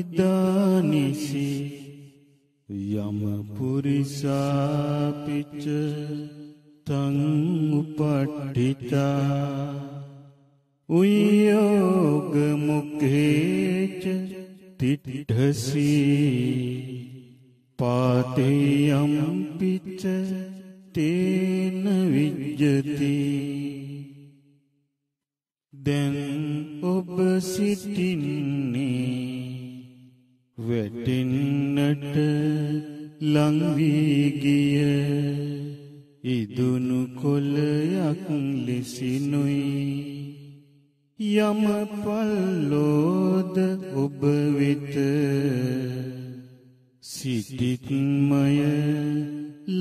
ඉදානිසි යම පුරිසාපිච්ච තං උපට්ඨිතා උයෝග මුඛේච තිට්ඨසී පාතේයම් පිච්ච තේන විජ්ජති දැන් ඔබ සිටින්නේ වීගිය ඉදුණු කොළයක් ලෙසිනුයි යම පල්ලෝද ඔබ වෙත සිටිත්මය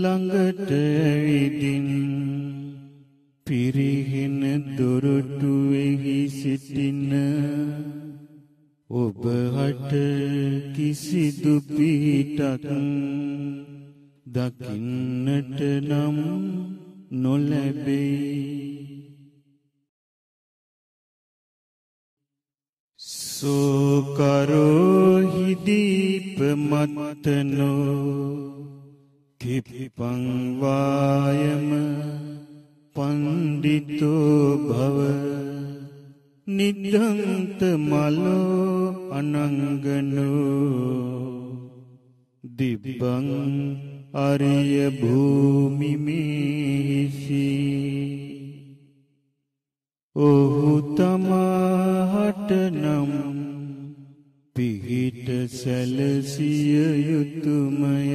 ළඟට ඇවිදින් පිරිහෙන දොරටුවෙහි සිටින ඔබ හට කිසිදු පිහිටක් දකින්නට නම් නොලැබේ සෝකරෝහි දීප මත්තනෝ කිපිපං වායම පණ්ඩිතෝ භව නිද්ධන්ත මලෝ අනංගනෝ දිබ්බං අරිය භූමිමිහිසි ඔහු තමාහට නම් පිහිට සැලසිය යුතුමය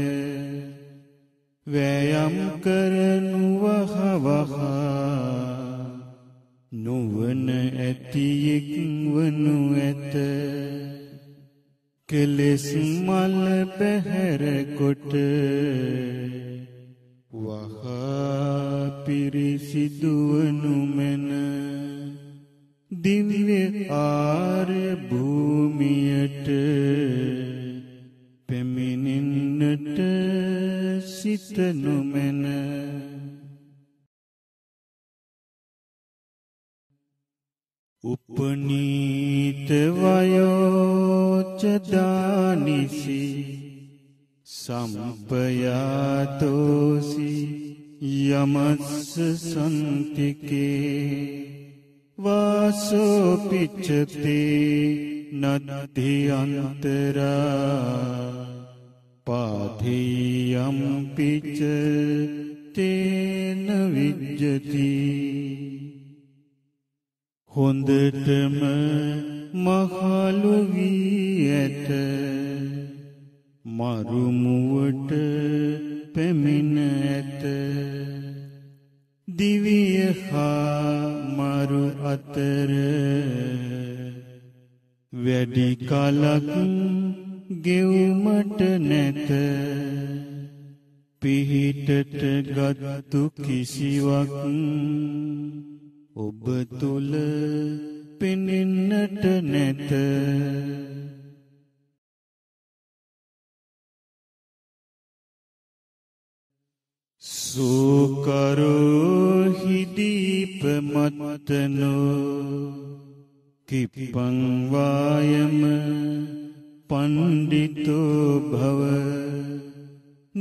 වෑයම් කරනු වහවහා නොවන ඇතියෙක් වනු ඇත කෙලෙස් මල් පැහැර කොට වහා පිරිසිදුවනු මැන දිව්‍ය ආර්ය භූමියට පැමිණෙන්නට සිත නොමැන උපනීතව චදානිසි සම්පයාතෝසි යමස්ස සන්තිකේ වාසෝපිච්චතේ නනති අන්තරා පාධියම්පිච තේන විජ්ජති හොඳටම මහලු වී ඇත මරුමුවට පැමිණ ඇත දිවිය හා මරු අතර වැඩි කලක් ගෙවුමට නැත පිහිටට ගත්තු කිසිවක් ඔබ තුළ පෙනෙන්නට නැත සූකරෝ හිදීප මත්තනෝ කිපං වායම පණ්ඩිතෝ භව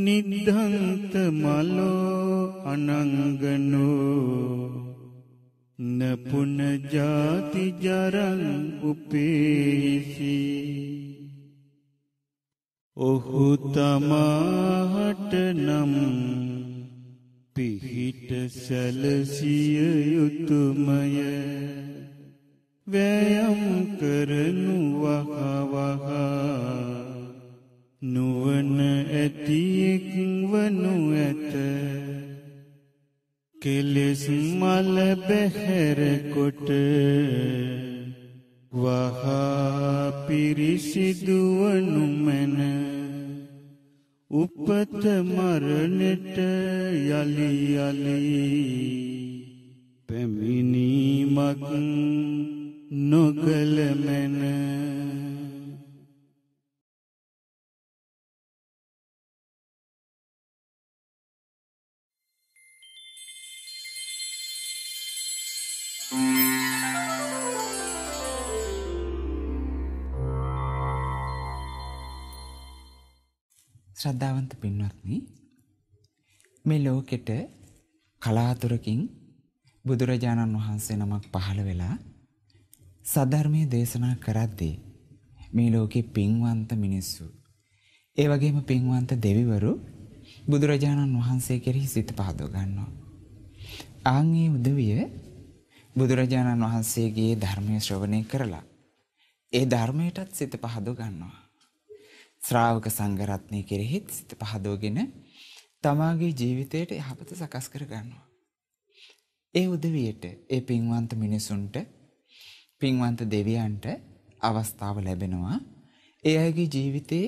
නිද්ධාන්ත මලෝ අනංගනෝ නපුන ජාති ජරං උපේසි ඔහු තමාහට නම් පිහිට සැලසිය යුතුමය වෑයම් කරනු වහවහා නුවන ඇතියෙක් වනු ඇත කෙලෙස් මල බැහැර කොට වහා පිරිසිදුවනු මැන උපත මරණට යලි යලි පැමිණීමක් නොකළ මැන ශ්‍රද්ධාවන්ත පින්වත්නි මේ ලෝකෙට කලාතුරකින් බුදුරජාණන් වහන්සේ නමක් පහළ වෙලා සද්ධර්මයේ දේශනා කරද්දී මේ ලෝකේ පින්වන්ත මිනිස්සු ඒ වගේම පින්වන්ත දෙවිවරු බුදුරජාණන් වහන්සේ කෙරෙහි සිත පහදව ගන්නවා. ආන් මේ උදවිය බුදුරජාණන් වහන්සේගේ ධර්මය ශ්‍රවණය කරලා ඒ ධර්මයටත් සිත පහදව ගන්නවා. ශ්‍රාවක සංඝරත්නය කෙරෙහිත් සිත පහදවගෙන තමාගේ ජීවිතයට යහපත සකස් කර ගන්නවා. ඒ උදවියට ඒ පින්වන්ත මිනිසුන්ට පින්වන්ත දෙවියන්ට අවස්ථාව ලැබෙනවා ඒ අයගේ ජීවිතේ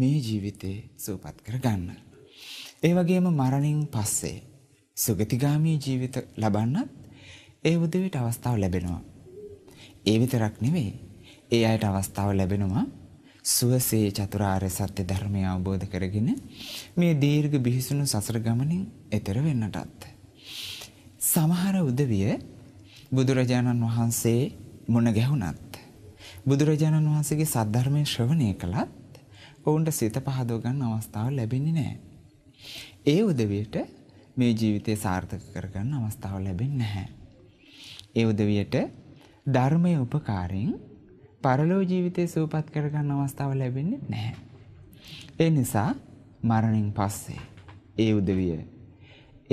මේ ජීවිතේ සූපත් කර ගන්න. ඒ වගේම මරණින් පස්සේ සුගතිගාමී ජීවිත ලබන්නත් ඒ උදවියට අවස්ථාව ලැබෙනවා. ඒ විතරක් නෙවෙයි. ඒ අයට අවස්ථාව ලැබෙනවා සුවසේ චතුරාර්ය සත්‍ය ධර්මය අවබෝධ කරගෙන මේ දීර්ඝ බිහිසුණු සසර ගමනින් එතර වෙන්නටත්. සමහර උදවිය බුදුරජාණන් වහන්සේ මුණ ගැහුණත් බුදුරජාණන් වහන්සේගේ සද්ධර්මය ශ්‍රවණය කළත් ඔවුන්ට සිත පහදව ගන්න අවස්ථාව ලැබෙන්නේ නැහැ. ඒ උදවියට මේ ජීවිතේ සාර්ථක කරගන්න අවස්ථාව ලැබෙන්නේ නැහැ. ඒ උදවියට ධර්මයේ උපකාරයෙන් පරලෝ ජීවිතේ සූපත් කරගන්න අවස්ථාව ලැබෙන්නේ නැහැ. ඒ නිසා මරණින් පස්සේ ඒ උදවිය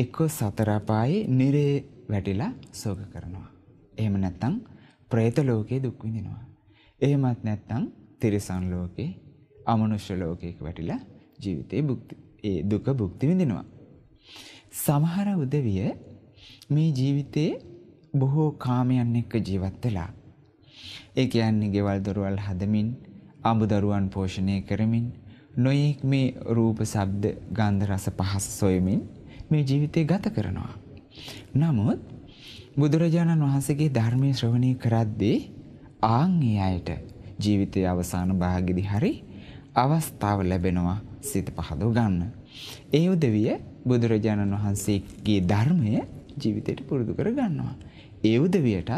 එක්ක සතර අපායේ නිරේ වැටිලා සෝක කරනවා. එහෙම නැත්නම් പ്രേත ලෝකේ දුක් විඳිනවා. එහෙමත් නැත්නම් තිරිසන් ලෝකේ අමනුෂ්‍ය ලෝකයක වැටිලා ජීවිතේ භුක්ති ඒ දුක භුක්ති විඳිනවා. සමහර උදවිය මේ ජීවිතේ බොහෝ කාමයන් එක්ක ජීවත් වෙලා. ඒ කියන්නේ ගෙවල් දොරවල් හදමින්, අඹ දරුවන් පෝෂණය කරමින්, නොයෙක් මේ රූප, ශබ්ද, ගන්ධ, රස, පහස සොයමින් මේ ජීවිතය ගත කරනවා. නමුත් බුදුරජාණන් වහන්සේගේ ධර්මයේ ශ්‍රවණය කරද්දී ආන් ඒ අයට ජීවිතයේ අවසාන භාගෙදි හරි අවස්ථාව ලැබෙනවා සිත පහදව ගන්න. ඒ උදවිය බුදුරජාණන් වහන්සේගේ ධර්මය ජීවිතයට පුරුදු කර ගන්නවා. ඒ උදවියටත්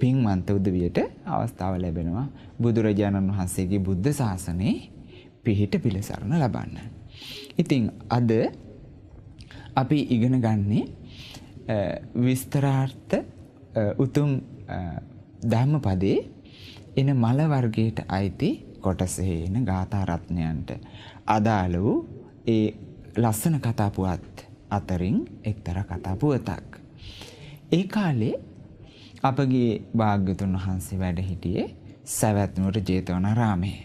පින්වන්ත උදවියට අවස්ථාව ලැබෙනවා බුදුරජාණන් වහන්සේගේ බුද්ධ ශාසනයේ පිහිට පිළිසරණ ලබන්න. ඉතින් අද අපි ඉගෙන ගන්නේ විස්තරාර්ථ උතුම් ධර්මපදයේ එන මල වර්ගයට අයිති කොටසෙහි එන ගාථා රත්නයන්ට අදාළ වූ ඒ ලස්සන කතා පුවත් අතරින් එක්තරා කතා පුවතක්. ඒ කාලේ අපගේ භාග්‍යතුන් වහන්සේ වැඩ හිටියේ සැවැත්නුවර ජේතවනාරාමයේ.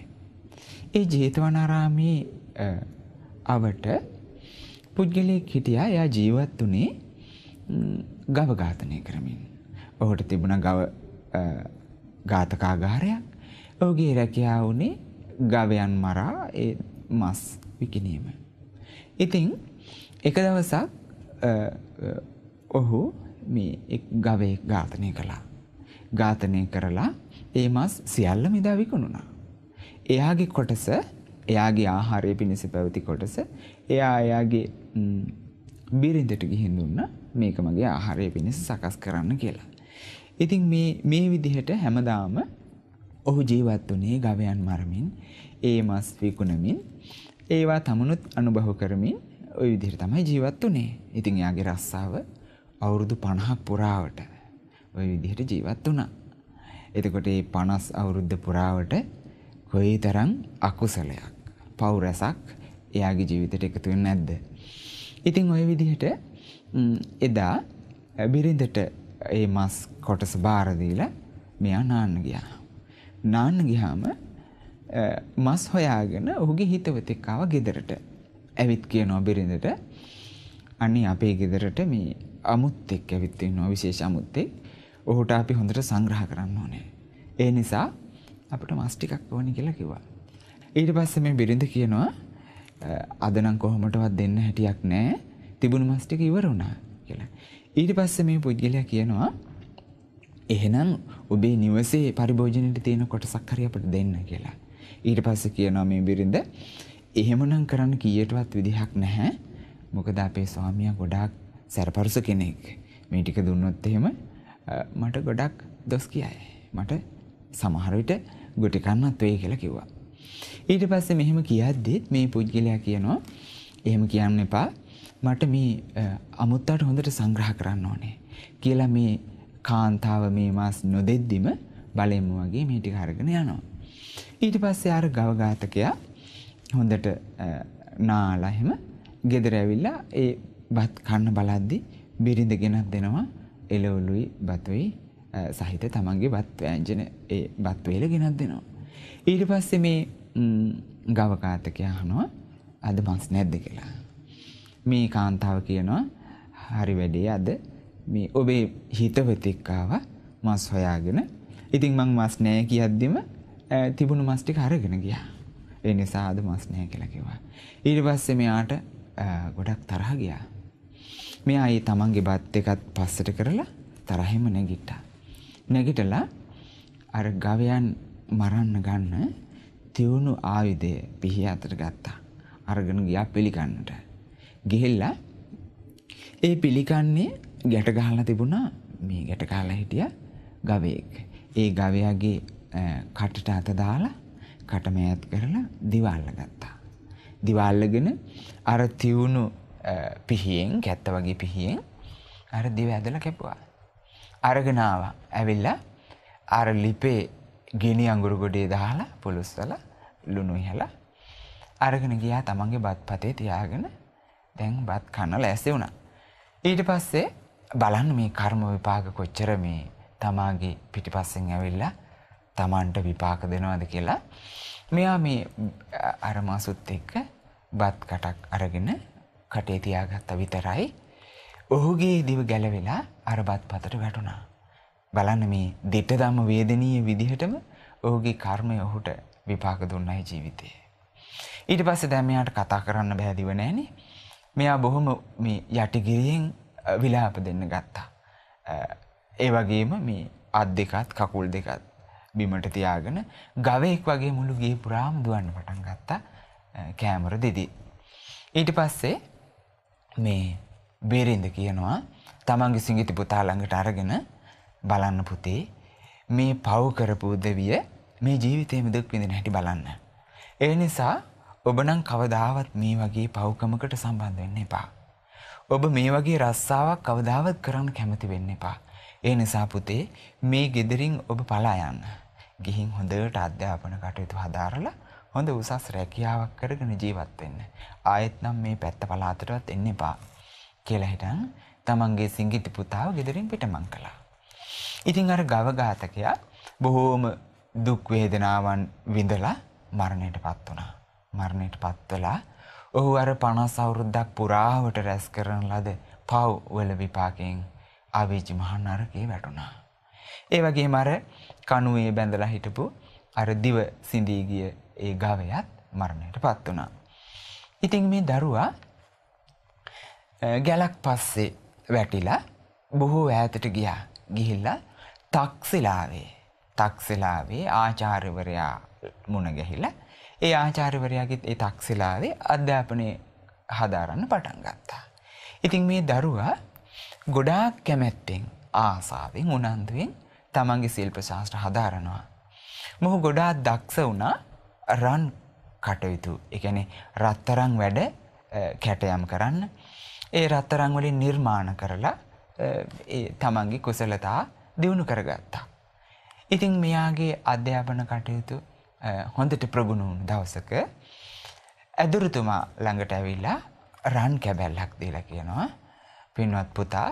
ඒ ජේතවනාරාමයේ අවට පුද්ගලයෙක් හිටියා එයා ජීවත් වුණේ ගව ඝාතනය කරමින්. ඔහුට තිබුණ ගව ඝාතකාගාරයක්. ඔහුගේ රැකියාව උනේ ගවයන් මරා ඒ මස් විකිණීම. ඉතින් එක දවසක් ඔහු මේ එක් ගවයෙක් ඝාතනය කළා. ඝාතනය කරලා ඒ මස් සියල්ල මෙදා විකුණුණා. එයාගේ කොටස එයාගේ ආහාරය පිණිස පැවති කොටස එයා එයාගේ බිරිඳට ගිහින් දුන්න මේක මගේ ආහාරය පිණිස සකස් කරන්න කියලා. ඉතින් මේ මේ විදිහට හැමදාම ඔහු ජීවත් වුණේ ගවයන් මරමින් ඒ මස් විකුණමින් ඒවා තමනුත් අනුභව කරමින් ওই විදිහට තමයි ජීවත් වුණේ. ඉතින් එයාගේ රස්සාව අවුරුදු 50ක් පුරාවට ওই විදිහට ජීවත් වුණා. එතකොට මේ 50 අවුරුද්ද පුරාවට කොයිතරම් අකුසලයක්, පව් රසක් එයාගේ ජීවිතයට එකතු වෙන්නේ නැද්ද? ඉතින් ওই විදිහට එදා බිරිඳට ඒ මස් කොටස බාර දීලා මෙයා නාන්න ගියා. නාන්න ගියාම මස් හොයාගෙන ඔහුගේ හිතවතෙක් ආව ගෙදරට. ඇවිත් කියනවා බිරිඳට අනේ අපේ ගෙදරට මේ අමුත්තෙක් ඇවිත් ඉන්නවා විශේෂ අමුත්තෙක්. ඔහුට අපි හොඳට සංග්‍රහ කරන්න ඕනේ. ඒ නිසා අපිට මස් ටිකක් ඕනි කියලා කිව්වා. ඊට පස්සේ මේ බිරිඳ කියනවා අද නම් කොහොමටවත් දෙන්න හැටියක් නැහැ. තිබුණු මස් ටික ඉවර වුණා කියලා. ඊට පස්සේ මේ පුද්ගලයා කියනවා එහෙනම් ඔබේ නිවසේ පරිභෝජනයේ තියෙන කොටසක් හරි අපිට දෙන්න කියලා. ඊට පස්සේ කියනවා මේ බිරිඳ එහෙමනම් කරන්න කීයටවත් විදිහක් නැහැ. මොකද අපේ ස්වාමියා ගොඩාක් සැරපරුස කෙනෙක් මේ ටික දුන්නොත් එහෙම මට ගොඩක් දොස් කියයි. මට සමහර විට ගොටි කන්නත් වෙයි කියලා කිව්වා. ඊට පස්සේ මෙහෙම කියද්දිත් මේ පුද්ගලයා කියනවා එහෙම කියන්න එපා මට මේ අමුත්තට හොඳට සංග්‍රහ කරන්න ඕනේ කියලා මේ කාන්තාව මේ මාස් නොදෙද්දිම බලෙමු වගේ මේ ටික අරගෙන යනවා. ඊට පස්සේ අර ගවඝාතකයා හොඳට නාලා එහෙම ගෙදර ඇවිල්ලා ඒ බත් කන්න බලද්දි බිරිඳ ගෙනත් දෙනවා එළවලුයි බතුයි සහිත තමන්ගේ බත් වෑංජන ඒ බත් වේල ගෙනත් දෙනවා. ඊට පස්සේ මේ ගවකාතකයා අහනවා අද මස් නැද්ද කියලා. මේ කාන්තාව කියනවා හරි වැඩේ අද මේ ඔබේ හිතවතෙක් ආවා මස් හොයාගෙන. ඉතින් මං මස් නෑ කියද්දිම තිබුණු මස් ටික අරගෙන ගියා. ඒ නිසා අද මස් නෑ කියලා කිව්වා. ඊට පස්සේ මෙයාට ගොඩක් තරහ ගියා. මෙයා ඒ තමන්ගේ බත් එකත් පස්සට කරලා තරහෙම නැගිට්ටා. නැගිටලා අර ගවයන් මරන්න ගන්න තියුණු ආයුධය පිහි අතට ගත්තා. අරගෙන ගියා පිළිකන්නට. ගිහිල්ලා ඒ පිළිකන්නේ ගැට ගහලා තිබුණා මේ ගැට ගහලා හිටිය ගවයෙක්. ඒ ගවයාගේ කටට අත දාලා කටමෑත් කරලා දිවාල්ල ගත්තා. දිවාල්ලගෙන අර තියුණු පිහියෙන් කැත්ත වගේ පිහියෙන් අර දිව ඇදල කැපුවා. අරගෙනාව ඇවිල්ල අර ලිපේ ගිනි අංගුරු ගොඩේ දාලා පොළුස්සල ලුණු ඉහලා අරගෙන ගියා තමන්ගේ බත් පතේ තියාගෙන දැන් බත් කන්න ලෑසි වුණා. ඊට පස්සේ බලන්න මේ කර්ම විපාක කොච්චර මේ තමාගේ පිටිපස්සෙන් ඇවිල්ලා තමන්ට විපාක දෙනවද කියලා මෙයා මේ අර මාසුත් එක්ක බත් කටක් අරගෙන කටේ තියාගත්ත විතරයි ඔහුගේ දිව ගැලවෙලා අරබත් පතට වැටුණා. බලන්න මේ දිට්ට දම්ම වේදනීය විදිහටම ඔහුගේ කර්මය ඔහුට විපාක දුන්නයි ජීවිතයේ. ඊට පස්සේ දැන් මෙයාට කතා කරන්න බෑදිව නෑනේ. මෙයා බොහොම මේ යටිගිරියෙන් විලාප දෙන්න ගත්තා. ඒ වගේම මේ අත් දෙකත් කකුල් දෙකත් බිමට තියාගෙන ගවයෙක් වගේ මුළු ගේ පුරාම දුවන්න පටන් ගත්තා කෑමර දෙදී. ඊට පස්සේ මේ බේරින්ද කියනවා තමන්ගේ සිංගිති පුතා ළඟට අරගෙන බලන්න පුතේ මේ පව් කරපු උදවිය මේ ජීවිතේම දුක් විඳින හැටි බලන්න. ඒ නිසා ඔබ නම් කවදාවත් මේ වගේ පව්කමකට සම්බන්ධ වෙන්න එපා. ඔබ මේ වගේ රස්සාවක් කවදාවත් කරන්න කැමති වෙන්න එපා. ඒ නිසා පුතේ මේ gederin ඔබ පලා යන්න. ගිහින් හොඳට අධ්‍යාපන කටයුතු හදාරලා හොඳ උසස් රැකියාවක් කරගෙන ජීවත් වෙන්න. ආයෙත් නම් මේ පැත්ත පළාතටවත් එන්න එපා කියලා හිටන් තමන්ගේ සිඟිති පුතාව ගෙදරින් පිටමං කළා. ඉතින් අර ගව ඝාතකයා බොහෝම දුක් වේදනාවන් විඳලා මරණයටපත් වුණා. මරණයටපත් වෙලා ඔහු අර 50 අවුරුද්දක් පුරාවට රැස් කරන ලද පව් වල විපාකයෙන් ආවිජ මහ නරකේ වැටුණා. ඒ වගේම අර කණුවේ බැඳලා හිටපු අර දිව සිඳී ගිය ඒ ගවයත් මරණයට පත් වුණා. ඉතින් මේ දරුවා ගැලක් පස්සේ වැටිලා බොහෝ ඈතට ගියා ගිහිල්ලා තක්සිලාවේ තක්සිලාවේ ආචාර්යවරයා මුණ ගැහිලා ඒ ආචාර්යවරයාගෙත් ඒ තක්සිලාවේ අධ්‍යාපනය හදාරන්න පටන් ගත්තා. ඉතින් මේ දරුවා ගොඩාක් කැමැත්තෙන් ආසාවෙන් උනන්දුවෙන් තමන්ගේ ශිල්ප ශාස්ත්‍ර හදාරනවා. මොහු ගොඩාක් දක්ෂ වුණා රන් කටයුතු එකන රත්තරං වැඩ කැටයම් කරන්න ඒ රත්තරං වලින් නිර්මාණ කරලා තමන්ගේ කුසලතා දියුණු කරගත්තා. ඉතින් මෙයාගේ අධ්‍යාපන කටයුතු හොඳට ප්‍රගුණුන් දවසක ඇදුරුතුමා ළඟට ඇවිල්ලා රන් කැබැල්ලක් දීලා කියනවා පින්වත් පුතා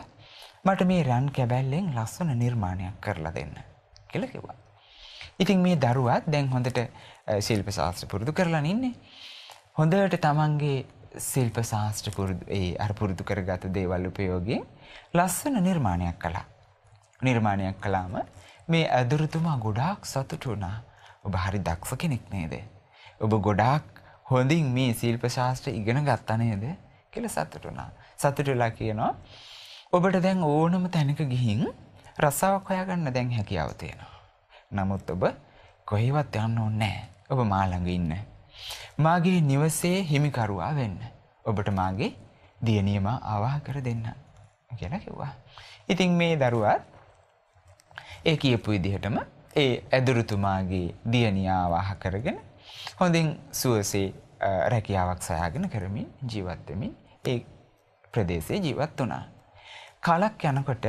මට මේ රන් කැබැල්ලෙන් ලස්සන නිර්මාණයක් කරලා දෙන්න කියලා කිව්වා. ඉතින් මේ දරුවා දැන් හොඳට ශිල්ප ශාස්ත්‍ර පුරුදු කරලා ඉන්නේ. හොඳට තමන්ගේ ශිල්ප ශාස්ත්‍ර පුරුදු ඒ අර පුරුදු කරගත දේවල් උපයෝගී ලස්සන නිර්මාණයක් කළා. නිර්මාණයක් කළාම මේ ඇදුරුතුමා ගොඩාක් සතුටු වුණා. ඔබ හරි දක්ෂ කෙනෙක් නේද? ඔබ ගොඩාක් හොඳින් මේ ශිල්ප ශාස්ත්‍ර ඉගෙන ගත්තා නේද කියලා සතුටු වුණා. සතුටු වෙලා කියනවා ඔබට දැන් ඕනම තැනක ගිහින් රසාවක් හොයාගන්න දැන් හැකියාව තියෙනවා. නමුත් ඔබ කොහෙවත් යන්න ඕනේ ඔබ මා ළඟ ඉන්න. මාගේ නිවසේ හිමිකරුවා වෙන්න. ඔබට මාගේ දියණියම ආවාහ කර දෙන්න කියලා කිව්වා. ඉතින් මේ දරුවා ඒ කියපු විදිහටම ඒ ඇදුරුතුමාගේ දියණිය ආවාහ කරගෙන හොඳින් සුවසේ රැකියාවක් සොයාගෙන කරමින් ජීවත් වෙමින් ඒ ප්‍රදේශයේ ජීවත් වුණා. කලක් යනකොට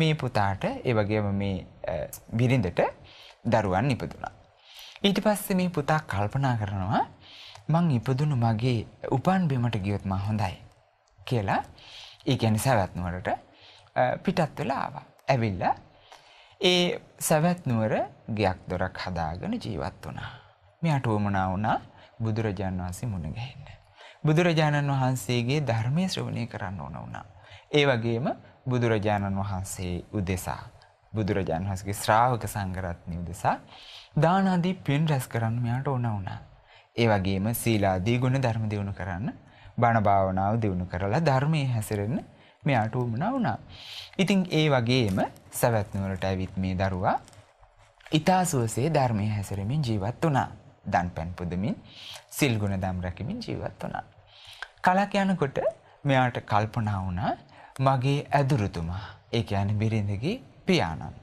මේ පුතාට ඒ වගේම මේ බිරිඳට දරුවන් ඉපදුනා. ඊට පස්සේ මේ පුතා කල්පනා කරනවා මං ඉපදුණු මගේ උපන් බිමට ගියොත් මං හොඳයි කියලා ඒ කියන්නේ සවැත් නුවරට පිටත් වෙලා ආවා. ඇවිල්ලා ඒ සවැත් නුවර ගයක් දොරක් හදාගෙන ජීවත් වුණා. මෙයාට වමනා වුණා බුදුරජාණන් වහන්සේ මුණ ගැහෙන්න. බුදුරජාණන් වහන්සේගේ ධර්මයේ ශ්‍රවණය කරන්න ඕන වුණා. ඒ වගේම බුදුරජාණන් වහන්සේ උදෙසා බුදුරජාන් වහන්සේගේ ශ්‍රාවක සංඝරත්නය උදෙසා දාන ආදී පින් රැස් කරන්න මෙයාට ඕන වුණා. ඒ වගේම සීලාදී ගුණ ධර්ම දියුණු කරන්න, බණ භාවනාව දියුණු කරලා ධර්මයේ හැසිරෙන්න මෙයාට උවමනා වුණා. ඉතින් ඒ වගේම සවැත් නුවරට ඇවිත් මේ දරුවා ඊතා සුවසේ ධර්මයේ හැසිරෙමින් ජීවත් වුණා. දන්පැන් පුදමින්, සිල් ගුණ දම් රැකමින් ජීවත් වුණා. කලක් යනකොට මෙයාට කල්පනා වුණා මගේ ඇදුරුතුමා ඒ කියන්නේ බිරිඳගේ පියාණන්.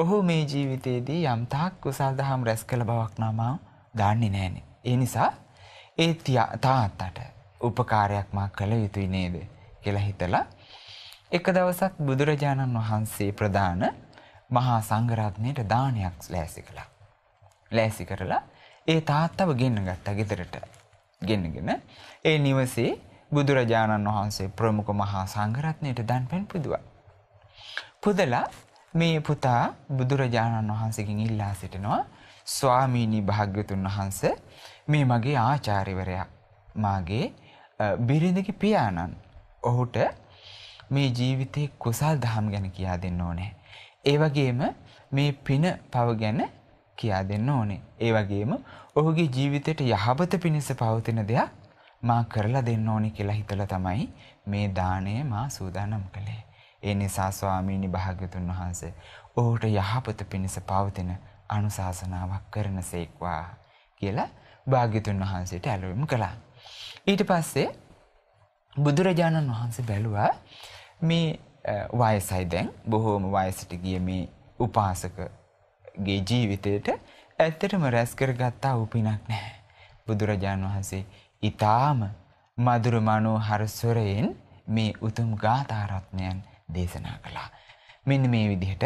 ඔහු මේ ජීවිතයේදී යම්තාක් කුසල් දහම් රැස් කළ බවක් නම දන්නේ නෑනේ. ඒ නිසා ඒ තාත්තට උපකාරයක් මා කළ යුතුයි නේද කියලා හිතලා එක දවසක් බුදුරජාණන් වහන්සේ ප්‍රදාන මහා සංඝරත්නයට දානයක් ලෑසි කළා. ලෑසි කරලා ඒ තාත්තව ගෙන්න ගත්තා ගෙදරට. ගෙන්නගෙන ඒ නිවසේ බුදුරජාණන් වහන්සේ ප්‍රමුඛ මහා සංඝරත්නයට දන් පෙන් පුදුවා. පුදලා මේ පුතා බුදුරජාණන් වහන්සේගෙන් ඉල්ලා සිටිනවා ස්වාමීනි භාග්‍යතුන් වහන්ස මේ මගේ ආචාර්යවරයා මාගේ බිරිඳගේ පියාණන් ඔහුට මේ ජීවිතේ කුසල් දහම් ගැන කියා දෙන්න ඕනේ. ඒ වගේම මේ පින පව ගැන කියා දෙන්න ඕනේ. ඒ වගේම ඔහුගේ ජීවිතයට යහපත පිණිස පවතින දෙයක් මා කරලා දෙන්න ඕනේ කියලා හිතලා තමයි මේ දාණය මා සූදානම් කළේ. ඒ නිසා ස්වාමීනි භාග්‍යතුන් වහන්සේ ඔහුට යහපත පිණිස පවතින අනුශාසනාවක් කරනසේක්වා කියලා භාග්‍යතුන් වහන්සේට ඇලුම් කළා. ඊට පස්සේ බුදුරජාණන් වහන්සේ බැලුවා මේ වයසයි දැන් බොහෝම වයසට ගිය මේ උපාසකගේ ජීවිතයට ඇත්තටම රැස් කරගත්තා උපිනක් නැහැ. බුදුරජාණන් වහන්සේ ඊටාම මధుර මනෝහර ස්වරයෙන් මේ උතුම් ගාථා රත්නයන් දේශනා කළා. මෙන්න මේ විදිහට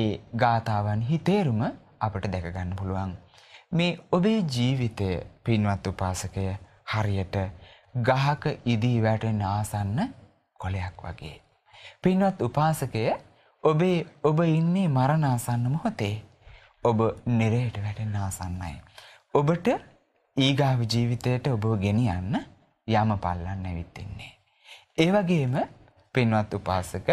ඒ ගාථාවන්හි තේරුම අපට දැක ගන්න පුළුවන්. මේ ඔබේ ජීවිතය පින්වත් උපාසකය හරියට ගහක ඉදී වැටෙන ආසන්න කොලයක් වගේ. පින්වත් උපාසකය ඔබේ ඔබ ඉන්නේ මරණාසන්න මොහොතේ ඔබ නිරයට වැටෙන ආසන්නයි. ඔබට ඊගාව ජීවිතයට ඔබව ගෙනියන්න යම පල්ලන්න ඇවිත් ඉන්නේ. ඒ වගේම පින්වත් උපාසක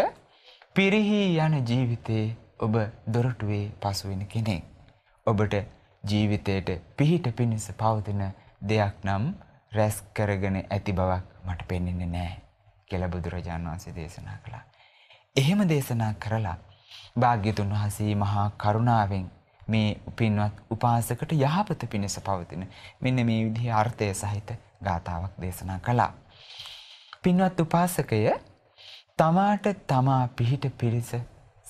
පිරිහි යන ජීවිතේ ඔබ දොරටුවේ පසුවෙන කෙනෙක්. ඔබට ජීවිතයට පිහිට පිණිස පවතින දෙයක් නම් රැස් කරගෙන ඇති බවක් මට පෙන්වෙන්නේ නැහැ කියලා බුදුරජාන් වහන්සේ දේශනා කළා. එහෙම දේශනා කරලා භාග්‍යතුන් වහන්සේ මහා කරුණාවෙන් මේ පින්වත් උපාසකට යහපත පිණිස පවතින මෙන්න මේ විදිහේ අර්ථය සහිත ගාතාවක් දේශනා කළා. පින්වත් උපාසකය තමාට තමා පිහිට පිරිස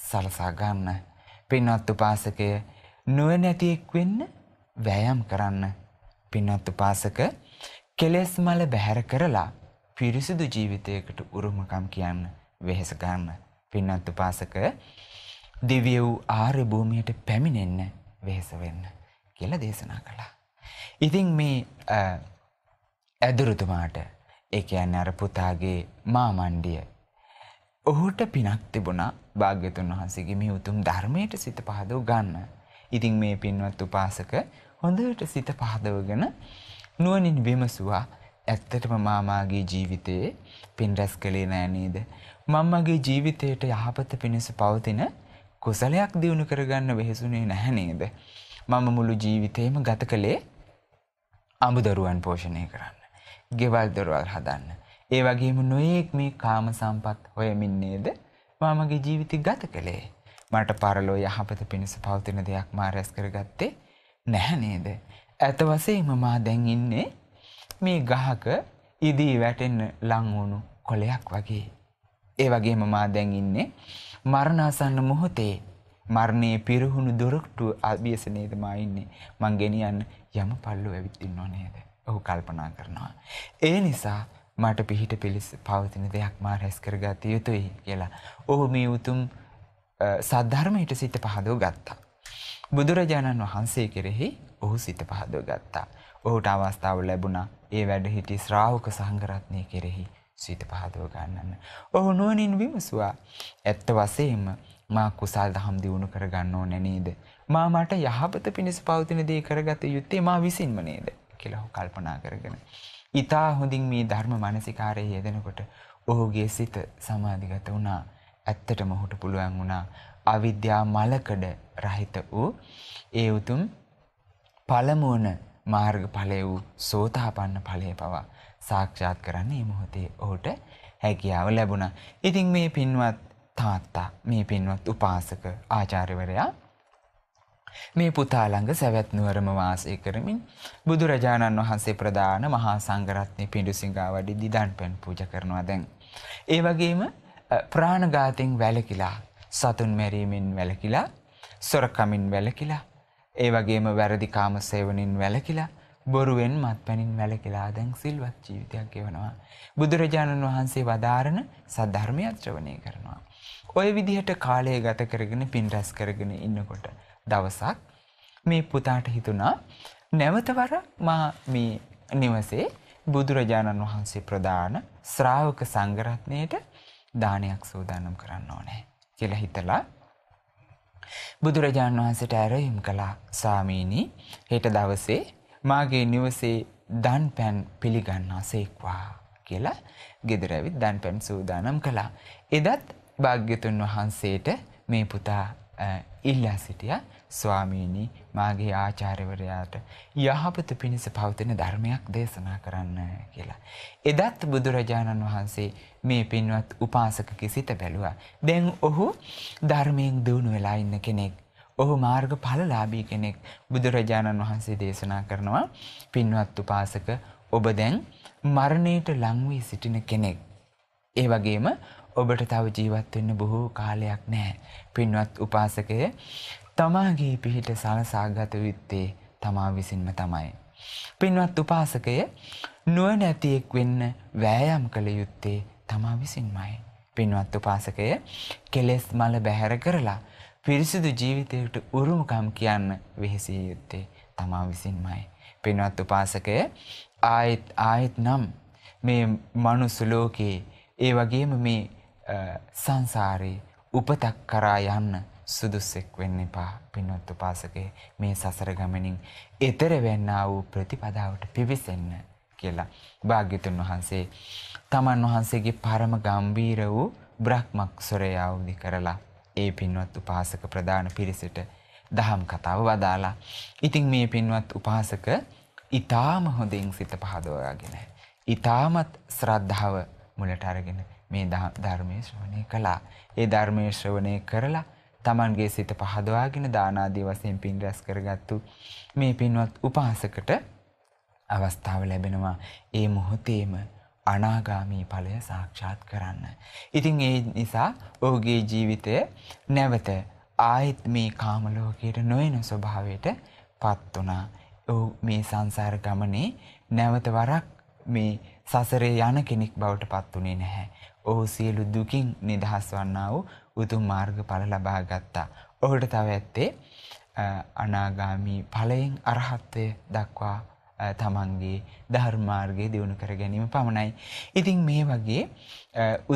සලසා ගන්න. පින්වත් උපාසකය නුවණැතියෙක් වෙන්න වෑයම් කරන්න. පින්වත් උපාසක කෙලෙස් මල බැහැර කරලා පිරිසිදු ජීවිතයකට උරුමකම් කියන්න වෙහෙස ගන්න. පින්වත් උපාසක දිව්‍ය වූ ආර්ය භූමියට පැමිණෙන්න වෙහෙස වෙන්න කියලා දේශනා කළා. ඉතින් මේ ඇදුරුතුමාට ඒ කියන්නේ අර පුතාගේ මාමණ්ඩිය ඔහුට පිනක් තිබුණා භාග්‍යතුන් වහන්සේගේ මේ උතුම් ධර්මයට සිත පහදව ගන්න. ඉතින් මේ පින්වත් උපාසක හොඳට සිත පහදවගෙන නුවණින් විමසුවා ඇත්තටම මාමාගේ ජීවිතයේ පින් රැස් කළේ නෑ නේද? මම මගේ ජීවිතයට යහපත පිණිස පවතින කුසලයක් දිනු කරගන්න වෙහෙසුනේ නැහැ නේද? මම මුළු ජීවිතේම ගත කළේ අඹදරුවන් පෝෂණය කරන්න. ගෙවල් දොරවල් හදන්න. ඒ වගේම නොයෙක් මේ කාම සම්පත් හොයමින් නේද මාමගේ ජීවිතය ගත කළේ. මට පරලෝ යහපත පිණිස පවතින දෙයක් මා රැස් කරගත්තේ නැහැ නේද. ඇත වශයෙන්ම මා දැන් ඉන්නේ මේ ගහක ඉදී වැටෙන්න ලංවුණු කොලයක් වගේ. ඒ වගේම මා දැන් ඉන්නේ මරණාසන්න මොහොතේ මරණයේ පිරිහුණු දොරටු අභියස නේද මා ඉන්නේ. මං ගෙනියන්න යම පල්ලු ඇවිත් ඉන්නව නේද? ඔහු කල්පනා කරනවා. ඒ නිසා මට පිහිට පිලිස් පවතින දෙයක් මා රැස් කරගත යුතුයි කියලා. ඔහු මේ උතුම් සද්ධර්මයට සිත පහදෝ ගත්තා. බුදුරජාණන් වහන්සේ කෙරෙහි ඔහු සිත පහදෝ ගත්තා. ඔහුට අවස්ථාව ලැබුණා ඒ වැඩ හිටි ශ්‍රාවක සංඝරත්නය කෙරෙහි සිත පහදව ගන්නන්න. ඔහු නුවණින් විමසුවා. ඇත්ත වශයෙන්ම මා කුසල් දහම් දියුණු කරගන්න ඕනේ නේද? මා මට යහපත පිණිස පවතින දේ කරගත යුත්තේ මා විසින්ම නේද? කියලා ඔහු කල්පනා කරගෙන ඉතා හොඳින් මේ ධර්ම මානසිකාරයේ යෙදෙනකොට ඔහුගේ සිත සමාධිගත වුණා. ඇත්තටම ඔහුට පුළුවන් වුණා අවිද්‍යා මලකඩ රහිත වූ ඒ උතුම් පළමුවන මාර්ග ඵලය වූ සෝතාපන්න ඵලය පවා සාක්ෂාත් කරන්න මේ මොහොතේ ඔහුට හැකියාව ලැබුණා. ඉතින් මේ පින්වත් තාත්තා මේ පින්වත් උපාසක ආචාර්යවරයා මේ පුතා ළඟ සැවැත් නුවරම වාසය කරමින් බුදුරජාණන් වහන්සේ ප්‍රදාන මහා සංඝරත්නයේ පිඬුසිඟාවඩි දිදන් පෙන් පූජා කරනවා දැන්. ඒ වගේම ප්‍රාණඝාතයෙන් වැළකීලා සතුන් මැරීමෙන් වැළකීලා සොරකමින් වැළකීලා ඒ වගේම වැරදි කාම සේවනින් වැළකීලා බොරුවෙන් මත්පැනින් වැළකීලා දැන් සිල්වත් ජීවිතයක් ගෙවනවා. බුදුරජාණන් වහන්සේ වදාරන සද්ධර්මය ශ්‍රවණය කරනවා. ඔය විදිහට කාලය ගත කරගෙන පින් රැස් කරගෙන ඉන්නකොට දවසක් මේ පුතාට හිතුණා නැවතවර මා මේ නිවසේ බුදුරජාණන් වහන්සේ ප්‍රදාන ශ්‍රාවක සංඝරත්නයට දානයක් සූදානම් කරන්න ඕනේ කියලා හිතලා බුදුරජාණන් වහන්සේට ඇරයුම් කළා සාමීනි හෙට දවසේ මාගේ නිවසේ දන් පැන් පිළිගන්නාසේක්වා කියලා ගෙදර ඇවිත් දන් පැන් සූදානම් කළා. එදත් භාග්‍යතුන් වහන්සේට මේ පුතා ඉල්ලා සිටියා. ස්වාමීනි මාගේ ආචාර්යවරයාට යහපත පිණිස පවතින ධර්මයක් දේශනා කරන්න කියලා. එදත් බුදුරජාණන් වහන්සේ මේ පින්වත් උපාසකගේ සිත බැලුවා. දැන් ඔහු ධර්මයෙන් දිනු වෙලා ඉන්න කෙනෙක්. ඔහු මාර්ග ඵලලාභී කෙනෙක්. බුදුරජාණන් වහන්සේ දේශනා කරනවා පින්වත් උපාසක ඔබ දැන් මරණයට ලං වී සිටින කෙනෙක්. ඒ වගේම ඔබට තව ජීවත් වෙන්න බොහෝ කාලයක් නැහැ. පින්වත් උපාසකය තමාගේ පිහිට සලසාගත යුත්තේ තමා විසින්ම තමයි. පින්වත් උපාසකය නුවණැතියෙක් වෙන්න වෑයම් කළ යුත්තේ තමා විසින්මයි. පින්වත් උපාසකය කෙලෙස් මල බැහැර කරලා පිරිසිදු ජීවිතයට උරුමකම් කියන්න වෙහෙසිය යුත්තේ තමා විසින්මයි. පින්වත් උපාසකය ආයෙත් ආයෙත් නම් මේ මනුස්ස ලෝකේ ඒ වගේම මේ සංසාරේ උපතක් කරා යන්න සුදුස්සෙක් වෙන්න එපා පින්වත් උපාසකේ මේ සසර ගමනින් එතර වෙන්නා වූ ප්‍රතිපදාවට පිවිසෙන්න කියලා භාග්‍යතුන් වහන්සේ තමන් වහන්සේගේ පරම ගම්බීර වූ බ්‍රහ්මක්ෂරය අවදි කරලා ඒ පින්වත් උපාසක ප්‍රධාන පිරිසට දහම් කතාව වදාලා ඉතින් මේ පින්වත් උපාසක ඊටාම හොඳින් සිත පහදවාගෙන ඊටාමත් ශ්‍රද්ධාව මුලට අරගෙන මේ ධර්මයේ ශ්‍රවණය කළා. ඒ ධර්මයේ ශ්‍රවණය කරලා තමන්ගේ සිත පහදවාගෙන දානාදී වශයෙන් පින් රැස් කරගත්තු මේ පින්වත් උපාසකට අවස්ථාව ලැබෙනවා ඒ මොහොතේම අනාගාමී ඵලය සාක්ෂාත් කරන්න. ඉතින් ඒ නිසා ඔහුගේ ජීවිතය නැවත ආයෙත් මේ කාම ලෝකයට නොයන ස්වභාවයට පත් වුණා. ඔහු මේ සංසාර ගමනේ නැවත වරක් මේ සසරේ යන කෙනෙක් බවට පත් වුණේ නැහැ. ඔහු සියලු දුකින් නිදහස් වන්නා වූ උතුම් මාර්ගඵල ලබා ගත්තා. ඔහුට තව ඇත්තේ අනාගාමී ඵලයෙන් අරහත්වය දක්වා තමන්ගේ ධර්මාර්ගයේ දියුණු කර ගැනීම පමණයි. ඉතින් මේ වගේ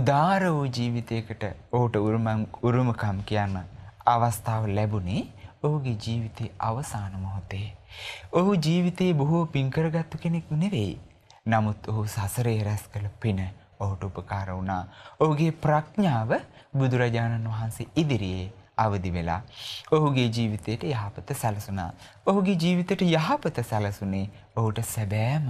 උදාර වූ ජීවිතයකට ඔහුට උරුමකම් කියන්න අවස්ථාව ලැබුණේ ඔහුගේ ජීවිතයේ අවසාන මොහොතේ. ඔහු ජීවිතයේ බොහෝ පින් කරගත්තු කෙනෙක් නෙවෙයි. නමුත් ඔහු සසරේ රැස් කළ පින ඔහුට උපකාර වුණා. ඔහුගේ ප්‍රඥාව බුදුරජාණන් වහන්සේ ඉදිරියේ අවදි වෙලා ඔහුගේ ජීවිතයට යහපත සැලසුණා. ඔහුගේ ජීවිතයට යහපත සැලසුනේ ඔහුට සැබෑම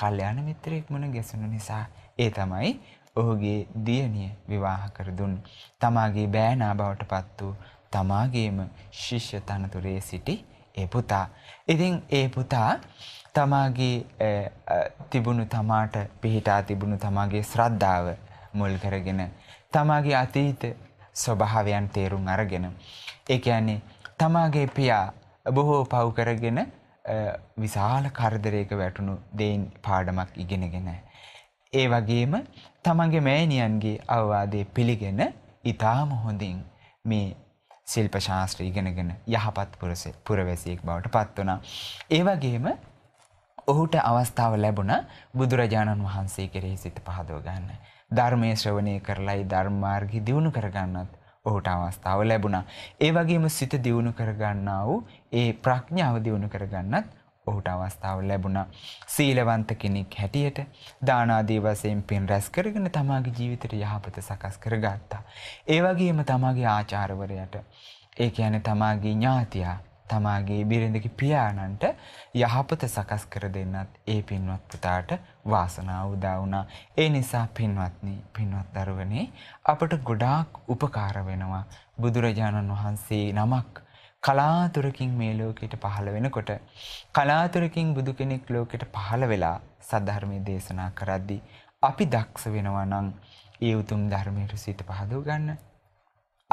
කල්යාණ මිත්‍රයෙක් මුණ ගැසුණු නිසා. ඒ තමයි ඔහුගේ දියණිය විවාහ කර දුන් තමාගේ බෑනා බවට පත් වූ තමාගේම ශිෂ්‍ය තනතුරේ සිටි ඒ පුතා. ඉතින් ඒ පුතා තමාගේ තිබුණු තමාට පිහිටා තිබුණු තමාගේ ශ්‍රද්ධාව මුල් කරගෙන තමාගේ අතීත ස්වභාවයන් තේරුම් අරගෙන ඒ කියන්නේ තමාගේ පියා බොහෝ පව් කරගෙන විශාල කරදරයක වැටුණු දෙයින් පාඩමක් ඉගෙනගෙන ඒ වගේම තමන්ගේ මෑණියන්ගේ අවවාදේ පිළිගෙන ඊටාම හොඳින් මේ ශිල්ප ශාස්ත්‍ර ඉගෙනගෙන යහපත් පුරස පුරවැසියෙක් බවට පත් වුණා. ඒ වගේම ඔහුට අවස්ථාව ලැබුණ බුදුරජාණන් වහන්සේ කෙරෙහි සිත පහදව ගන්න. ධර්මයේ ශ්‍රවණය කරලයි ධර්මාර්ගය දියුණු කරගන්නත් ඔහුට අවස්ථාව ලැබුණා. ඒ වගේම සිත දියුණු කරගන්නා වූ ඒ ප්‍රඥාව දියුණු කරගන්නත් ඔහුට අවස්ථාව ලැබුණා සීලවන්ත කෙනෙක් හැටියට දානාදී වශයෙන් පින් රැස් කරගෙන තමාගේ ජීවිතයට යහපත සකස් කරගත්තා. ඒ වගේම තමාගේ ආචාර්යවරයාට ඒ කියන්නේ තමාගේ ඥාතියා තමාගේ බිරිඳගේ පියාණන්ට යහපත සකස් කර දෙන්නත් ඒ පින්වත් පුතාට වාසනාව උදා වුණා. ඒ නිසා පින්වත්නි, පින්වත් දරුවනේ අපට ගොඩාක් උපකාර වෙනවා. බුදුරජාණන් වහන්සේ නමක් කලාතුරකින් මේ ලෝකෙට පහළ වෙනකොට කලාතුරකින් බුදු කෙනෙක් ලෝකෙට පහළ වෙලා සද්ධර්මය දේශනා කරද්දි අපි දක්ෂ වෙනවා නම් ඒ උතුම් ධර්මයට සිත පහදව ගන්න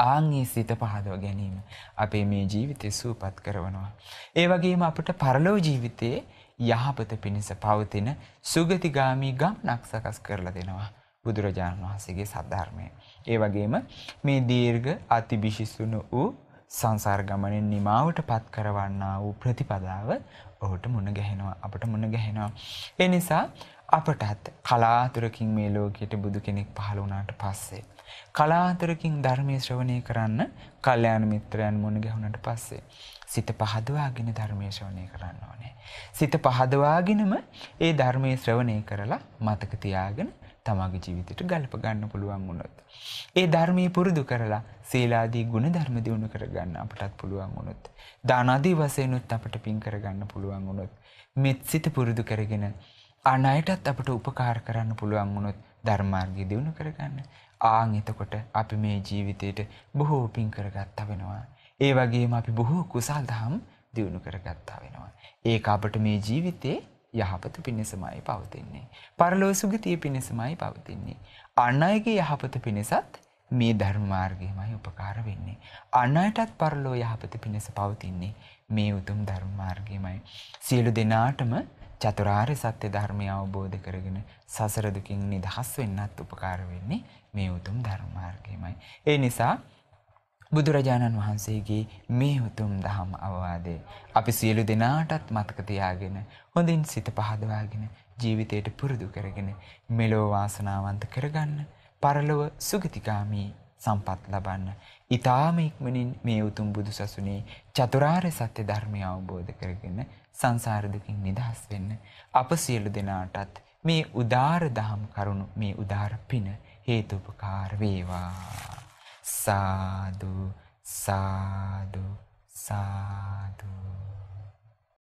ආංගේ සිත පහදව ගැනීම අපේ මේ ජීවිතය සූපත් කරවනවා. ඒ වගේම අපට පරලෝ ජීවිතයේ යහපත පිණිස පවතින සුගතිගාමී ගම්නක් සකස් කරලා දෙනවා. බුදුරජාණන් වහන්සේගේ සද්ධර්මය. ඒ වගේම මේ දීර්ඝ අතිබිශිසුණු වූ සංසාර ගමනෙන් නිමාවට පත් කරවන්නා වූ ප්‍රතිපදාව ඔහුට මුණ ගැහෙනවා අපට මුණ ගැහෙනවා. ඒ නිසා අපටත් කලාතුරකින් මේ ලෝකයට බුදු කෙනෙක් පහළ වුණාට පස්සේ කලාතුරකින් ධර්මයේ ශ්‍රවණය කරන්න කල්යාණ මිත්‍රයන් මුණ ගැහුණට පස්සේ සිත පහදවාගෙන ධර්මයේ ශ්‍රවණය කරන්න ඕනේ. සිත පහදවාගෙනම ඒ ධර්මයේ ශ්‍රවණය කරලා මතක තියාගෙන තමාගේ ජීවිතයට ගලප ගන්න පුළුවන් වුණොත්. ඒ ධර්මයේ පුරුදු කරලා සීලාදී ගුණ ධර්ම දියුණු කරගන්න අපටත් පුළුවන් වුණොත්. දානාදී වශයෙන්ුත් අපට පින් කරගන්න පුළුවන් වුණොත්. මෙත් සිත පුරුදු කරගෙන අනයටත් අපට උපකාර කරන්න පුළුවන් වුණොත් ධර්මාර්ගය දියුණු කරගන්න. ආන් එතකොට අපි මේ ජීවිතයට බොහෝ පින් කරගත්තා වෙනවා. ඒ වගේම අපි බොහෝ කුසල් දහම් දියුණු කරගත්තා වෙනවා. ඒක අපට මේ ජීවිතේ යහපත පිණිසමයි පවතින්නේ. පරලෝ සුගතිය පිණිසමයි පවතින්නේ. අන් අයගේ යහපත පිණිසත් මේ ධර්ම මාර්ගයමයි උපකාර වෙන්නේ. අන් අයටත් පරලෝ යහපත පිණිස පවතින්නේ මේ උතුම් ධර්ම මාර්ගයමයි. සියලු දෙනාටම චතුරාර්ය සත්‍ය ධර්මය අවබෝධ කරගෙන සසර දුකින් නිදහස් වෙන්නත් උපකාර වෙන්නේ මේ උතුම් ධර්ම මාර්ගයමයි. ඒ නිසා බුදුරජාණන් වහන්සේගේ මේ උතුම් දහම් අවවාදය අපි සියලු දෙනාටත් මතක තියාගෙන හොඳින් සිත පහදවාගෙන ජීවිතයට පුරුදු කරගෙන මෙලෝ වාසනාවන්ත කරගන්න පරලොව සුගතිකාමී සම්පත් ලබන්න. ඊ타ම ඉක්මනින් මේ උතුම් බුදුසසුනේ චතුරාර්ය සත්‍ය ධර්මය අවබෝධ කරගෙන සංසාර දුකින් නිදහස් වෙන්න අප සියලු දෙනාටත් මේ උදාර දහම් කරුණු මේ උදාර පින හේතුපකාර වේවා සාදු සාදු සාදු